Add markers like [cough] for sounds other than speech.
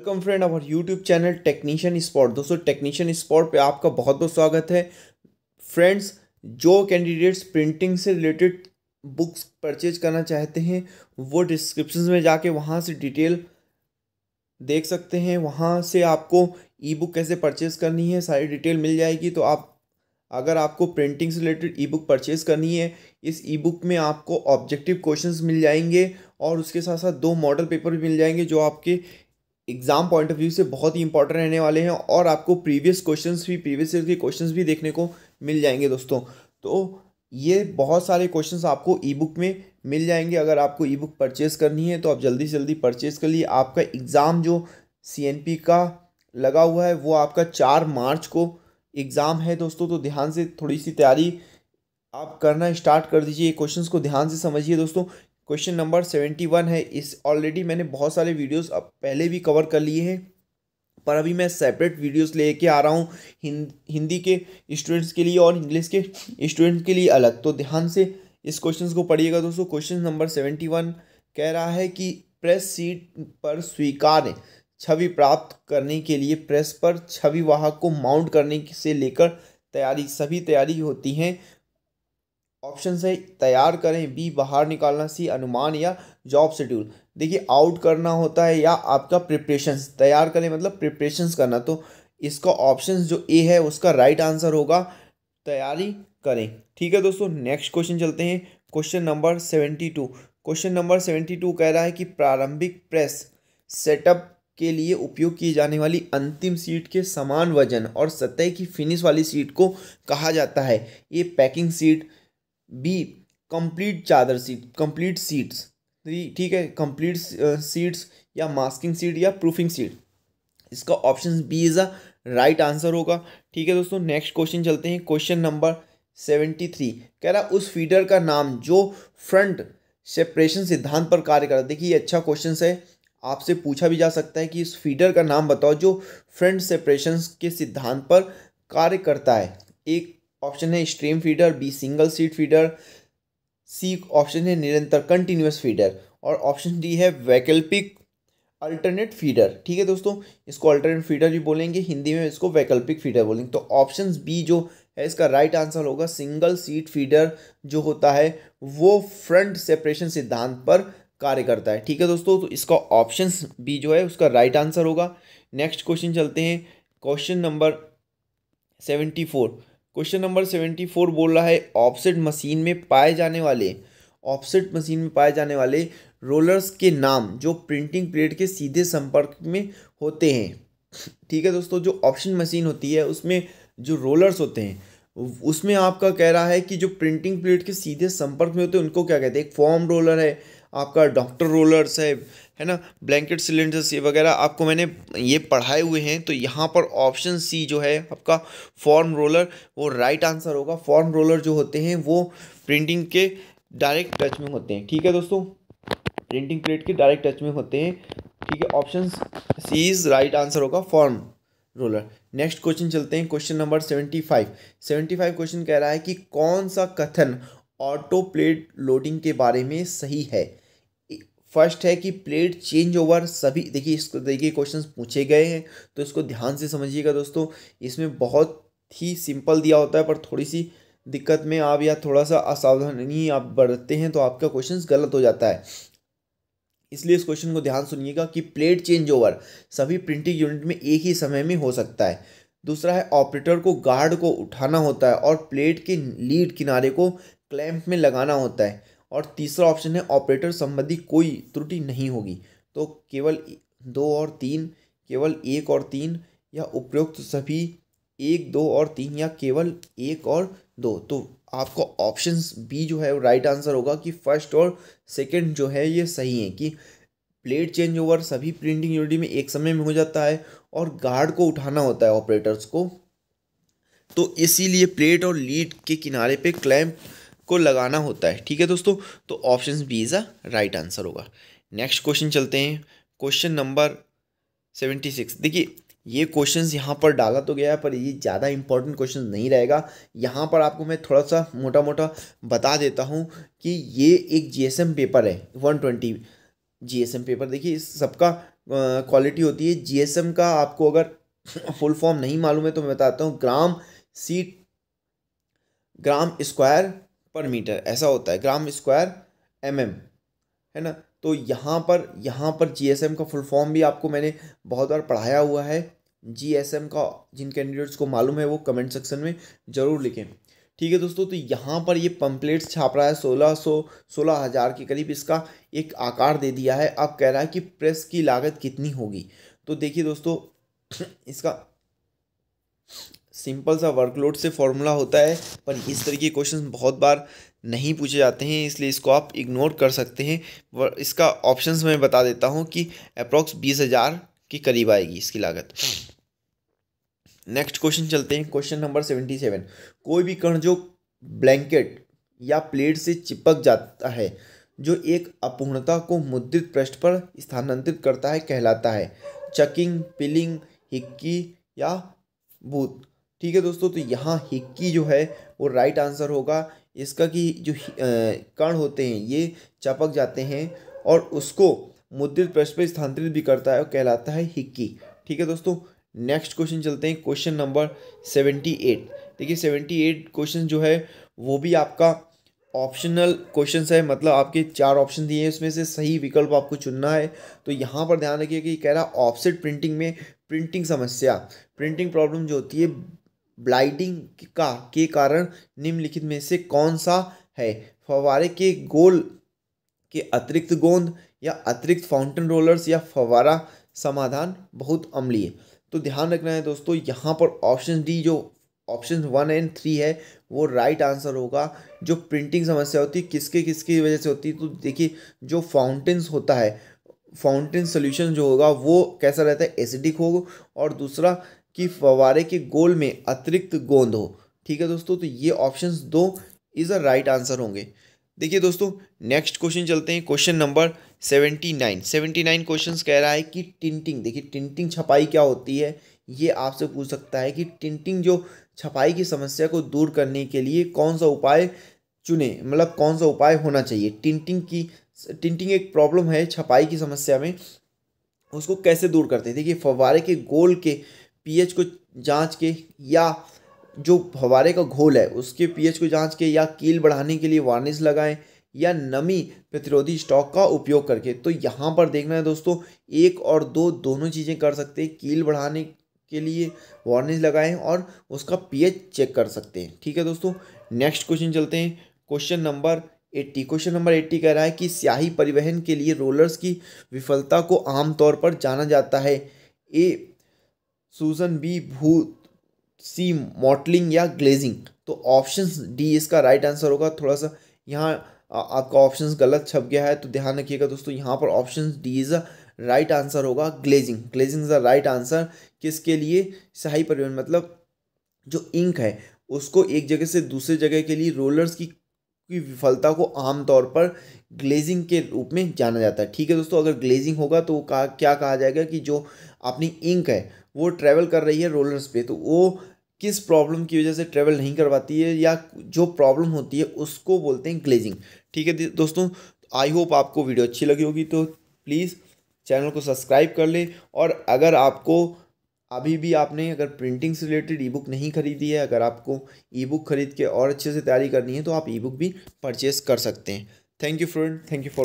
welcome friend our YouTube channel technician spot दोस्तों technician spot पे आपका बहुत बहुत स्वागत है फ्रेंड्स जो कैंडिडेट्स प्रिंटिंग से रिलेटेड बुक्स परचेज करना चाहते हैं वो डिस्क्रिप्शन में जाके वहाँ से डिटेल देख सकते हैं वहाँ से आपको ई बुक कैसे परचेज करनी है सारी डिटेल मिल जाएगी तो आप अगर आपको प्रिंटिंग से रिलेटेड ई बुक परचेज़ करनी है इस ई बुक में आपको ऑब्जेक्टिव क्वेश्चंस मिल जाएंगे और उसके साथ साथ दो मॉडल पेपर भी मिल जाएंगे जो आपके एग्ज़ाम पॉइंट ऑफ व्यू से बहुत ही इंपॉर्टेंट रहने वाले हैं और आपको प्रीवियस क्वेश्चन भी प्रीवियस ईयर के क्वेश्चन भी देखने को मिल जाएंगे दोस्तों तो ये बहुत सारे क्वेश्चंस आपको ई बुक में मिल जाएंगे अगर आपको ई बुक परचेज़ करनी है तो आप जल्दी से जल्दी परचेज़ कर लिए आपका एग्ज़ाम जो सी का लगा हुआ है वो आपका चार मार्च को एग्ज़ाम है दोस्तों तो ध्यान से थोड़ी सी तैयारी आप करना स्टार्ट कर दीजिए क्वेश्चंस को ध्यान से समझिए दोस्तों क्वेश्चन नंबर सेवेंटी वन है इस ऑलरेडी मैंने बहुत सारे वीडियोस अब पहले भी कवर कर लिए हैं पर अभी मैं सेपरेट वीडियोस लेके आ रहा हूँ हिंद हिंदी के स्टूडेंट्स के लिए और इंग्लिश के स्टूडेंट्स के लिए अलग तो ध्यान से इस क्वेश्चन को पढ़िएगा दोस्तों क्वेश्चन नंबर सेवेंटी वन कह रहा है कि प्रेस सीट पर स्वीकार छवि प्राप्त करने के लिए प्रेस पर छवि वाहक को माउंट करने से लेकर तैयारी सभी तैयारी होती हैं ऑप्शन है तैयार करें बी बाहर निकालना सी अनुमान या जॉब शेड्यूल देखिए आउट करना होता है या आपका प्रिपरेशंस तैयार करें मतलब प्रिपरेशंस करना तो इसका ऑप्शन जो ए है उसका राइट आंसर होगा तैयारी करें ठीक है दोस्तों नेक्स्ट क्वेश्चन चलते हैं question number seventy two question number seventy two कह रहा है कि प्रारंभिक प्रेस सेटअप के लिए उपयोग की जाने वाली अंतिम सीट के समान वजन और सतह की फिनिश वाली सीट को कहा जाता है ये पैकिंग सीट बी कंप्लीट चादर सीट कंप्लीट सीट्स ठीक है कंप्लीट सीट्स uh, या मास्किंग सीट या प्रूफिंग सीट इसका option B is a right answer होगा ठीक है दोस्तों नेक्स्ट क्वेश्चन चलते हैं क्वेश्चन नंबर सेवेंटी थ्री कह रहा उस फीडर का नाम जो फ्रंट सेपरेशन सिद्धांत पर कार्य कर देखिए ये अच्छा क्वेश्चन है आपसे पूछा भी जा सकता है कि इस फीडर का नाम बताओ जो फ्रंट सेपरेशन के सिद्धांत पर कार्य करता है एक ऑप्शन है stream feeder B single sheet feeder C option है निरंतर कंटिन्यूस फीडर और ऑप्शन डी है वैकल्पिक अल्टरनेट फीडर ठीक है दोस्तों इसको अल्टरनेट फीडर भी बोलेंगे हिंदी में इसको वैकल्पिक फीडर बोलेंगे तो ऑप्शन बी जो है इसका राइट आंसर होगा सिंगल सीट फीडर जो होता है वो फ्रंट सेपरेशन सिद्धांत पर कार्य करता है ठीक है दोस्तों तो इसका ऑप्शन बी जो है उसका राइट आंसर होगा नेक्स्ट क्वेश्चन चलते हैं question number seventy four question number seventy four बोल रहा है ऑफसेट मशीन में पाए जाने वाले ऑफसेट मशीन में पाए जाने वाले रोलर्स के नाम जो प्रिंटिंग प्लेट के सीधे संपर्क में होते हैं ठीक है दोस्तों जो ऑप्शन मशीन होती है उसमें जो रोलर्स होते हैं उसमें आपका कह रहा है कि जो प्रिंटिंग प्लेट के सीधे संपर्क में होते हैं उनको क्या कहते हैं एक फॉर्म रोलर है आपका डॉक्टर रोलर्स है है ना ब्लैंकेट सिलेंडर ये वगैरह आपको मैंने ये पढ़ाए हुए हैं तो यहाँ पर ऑप्शन सी जो है आपका फॉर्म रोलर वो राइट आंसर होगा फॉर्म रोलर जो होते हैं वो प्रिंटिंग के डायरेक्ट टच में होते हैं ठीक है दोस्तों प्रिंटिंग प्लेट के डायरेक्ट टच में होते हैं ठीक है option C is right answer होगा फॉर्म रोलर नेक्स्ट क्वेश्चन चलते हैं question number seventy five seventy five question कह रहा है कि कौन सा कथन ऑटो प्लेट लोडिंग के बारे में सही है फर्स्ट है कि प्लेट चेंज ओवर सभी देखिए इसको देखिए क्वेश्चंस पूछे गए हैं तो इसको ध्यान से समझिएगा दोस्तों इसमें बहुत ही सिंपल दिया होता है पर थोड़ी सी दिक्कत में आप या थोड़ा सा असावधानी आप बरतते हैं तो आपका क्वेश्चन गलत हो जाता है इसलिए इस क्वेश्चन को ध्यान सुनिएगा कि प्लेट चेंज ओवर सभी प्रिंटिंग यूनिट में एक ही समय में हो सकता है दूसरा है ऑपरेटर को गार्ड को उठाना होता है और प्लेट के लीड किनारे को क्लैंप में लगाना होता है और तीसरा ऑप्शन है ऑपरेटर संबंधी कोई त्रुटि नहीं होगी तो केवल दो और तीन केवल एक और तीन या उपयुक्त सभी एक दो और तीन या केवल एक और दो तो आपका ऑप्शन बी जो है वो राइट आंसर होगा कि फर्स्ट और सेकंड जो है ये सही है कि प्लेट चेंज ओवर सभी प्रिंटिंग यूनिट में एक समय में हो जाता है और गार्ड को उठाना होता है ऑपरेटर्स को तो इसीलिए प्लेट और लीड के किनारे पे क्लैंप को लगाना होता है ठीक है दोस्तों तो option B is a right answer होगा नेक्स्ट क्वेश्चन चलते हैं क्वेश्चन नंबर सेवेंटी सिक्स देखिए ये क्वेश्चन यहाँ पर डाला तो गया है पर ये ज़्यादा इंपॉर्टेंट क्वेश्चन नहीं रहेगा यहाँ पर आपको मैं थोड़ा सा मोटा मोटा बता देता हूँ कि ये एक जीएसएम पेपर है वन ट्वेंटी जीएसएम पेपर देखिए सबका क्वालिटी होती है जीएसएम का आपको अगर फुल फॉर्म नहीं मालूम है तो मैं बताता हूँ gram sheet gram square per meter ऐसा होता है ग्राम स्क्वायर एम mm, है ना तो यहाँ पर यहाँ पर जी का फुल फॉर्म भी आपको मैंने बहुत बार पढ़ाया हुआ है जी का जिन कैंडिडेट्स को मालूम है वो कमेंट सेक्शन में ज़रूर लिखें ठीक है दोस्तों तो यहाँ पर ये पम्पलेट्स छाप रहा है सोलह सौ सोलह हज़ार के करीब इसका एक आकार दे दिया है अब कह रहा है कि प्रेस की लागत कितनी होगी तो देखिए दोस्तों [clears throat] इसका सिंपल सा वर्कलोड से फॉर्मूला होता है पर इस तरीके के क्वेश्चन बहुत बार नहीं पूछे जाते हैं इसलिए इसको आप इग्नोर कर सकते हैं इसका ऑप्शंस मैं बता देता हूँ कि अप्रॉक्स बीस हज़ार के करीब आएगी इसकी लागत नेक्स्ट क्वेश्चन चलते हैं क्वेश्चन नंबर सेवेंटी सेवन कोई भी कण जो ब्लैंकेट या प्लेट से चिपक जाता है जो एक अपूर्णता को मुद्रित पृष्ठ पर स्थानांतरित करता है कहलाता है चकिंग पिलिंग हिक्की या भूत ठीक है दोस्तों तो यहाँ हिक्की जो है वो राइट आंसर होगा इसका कि जो कण होते हैं ये चपक जाते हैं और उसको मुद्रित पृष्ठ पर स्थानांतरित भी करता है और कहलाता है हिक्की ठीक है दोस्तों नेक्स्ट क्वेश्चन चलते हैं क्वेश्चन नंबर सेवेंटी एट देखिए सेवेंटी एट क्वेश्चन जो है वो भी आपका ऑप्शनल क्वेश्चन है मतलब आपके चार ऑप्शन दिए हैं उसमें से सही विकल्प आपको चुनना है तो यहाँ पर ध्यान रखिए कि कह रहा ऑफसेट प्रिंटिंग में प्रिंटिंग समस्या प्रिंटिंग प्रॉब्लम जो होती है ब्लाइडिंग का के कारण निम्नलिखित में से कौन सा है फवारे के गोल के अतिरिक्त गोंद या अतिरिक्त फाउंटेन रोलर्स या फवारा समाधान बहुत अमली है तो ध्यान रखना है दोस्तों यहाँ पर ऑप्शन डी जो ऑप्शन वन एंड थ्री है वो राइट आंसर होगा जो प्रिंटिंग समस्या होती है किसके किसके वजह से होती है तो देखिए जो फाउंटेन्स होता है फाउंटेन सोल्यूशन जो होगा वो कैसा रहता है एसिडिक होगा और दूसरा कि फवारे के गोल में अतिरिक्त गोंद हो ठीक है दोस्तों तो ये ऑप्शन दो इज़ अ राइट आंसर होंगे देखिए दोस्तों नेक्स्ट क्वेश्चन चलते हैं question number seventy nine seventy nine question कह रहा है कि टिंटिंग देखिए टिंटिंग छपाई क्या होती है ये आपसे पूछ सकता है कि टिंटिंग जो छपाई की समस्या को दूर करने के लिए कौन सा उपाय चुने मतलब कौन सा उपाय होना चाहिए टिंटिंग की टिंटिंग एक प्रॉब्लम है छपाई की समस्या में उसको कैसे दूर करते हैं देखिए फवारे के गोल के पीएच को जांच के या जो फवारे का घोल है उसके पीएच को जांच के या कील बढ़ाने के लिए वार्निश लगाएं या नमी प्रतिरोधी स्टॉक का उपयोग करके तो यहाँ पर देखना है दोस्तों एक और दो दोनों चीज़ें कर सकते हैं कील बढ़ाने के लिए वार्निश लगाएं और उसका पीएच चेक कर सकते हैं ठीक है दोस्तों नेक्स्ट क्वेश्चन चलते हैं question number eighty question number eighty कह रहा है कि स्याही परिवहन के लिए रोलर्स की विफलता को आमतौर पर जाना जाता है ए सूजन बी भूत सी मॉटलिंग या ग्लेजिंग तो ऑप्शन डी इसका राइट आंसर होगा थोड़ा सा यहाँ आपका ऑप्शन गलत छप गया है तो ध्यान रखिएगा दोस्तों यहाँ पर option D is right answer होगा glazing glazing is the right answer किसके लिए शाही परिवहन मतलब जो इंक है उसको एक जगह से दूसरे जगह के लिए रोलर्स की की विफलता को आमतौर पर ग्लेजिंग के रूप में जाना जाता है ठीक है दोस्तों अगर ग्लेजिंग होगा तो का, क्या कहा जाएगा कि जो अपनी इंक है वो ट्रैवल कर रही है रोलर्स पे तो वो किस प्रॉब्लम की वजह से ट्रैवल नहीं करवाती है या जो प्रॉब्लम होती है उसको बोलते हैं ग्लेजिंग ठीक है दोस्तों आई होप आपको वीडियो अच्छी लगी होगी तो प्लीज़ चैनल को सब्सक्राइब कर ले और अगर आपको अभी भी आपने अगर प्रिंटिंग से रिलेटेड ई बुक नहीं खरीदी है अगर आपको ई बुक खरीद के और अच्छे से तैयारी करनी है तो आप ई बुक भी परचेस कर सकते हैं thank you friend thank you for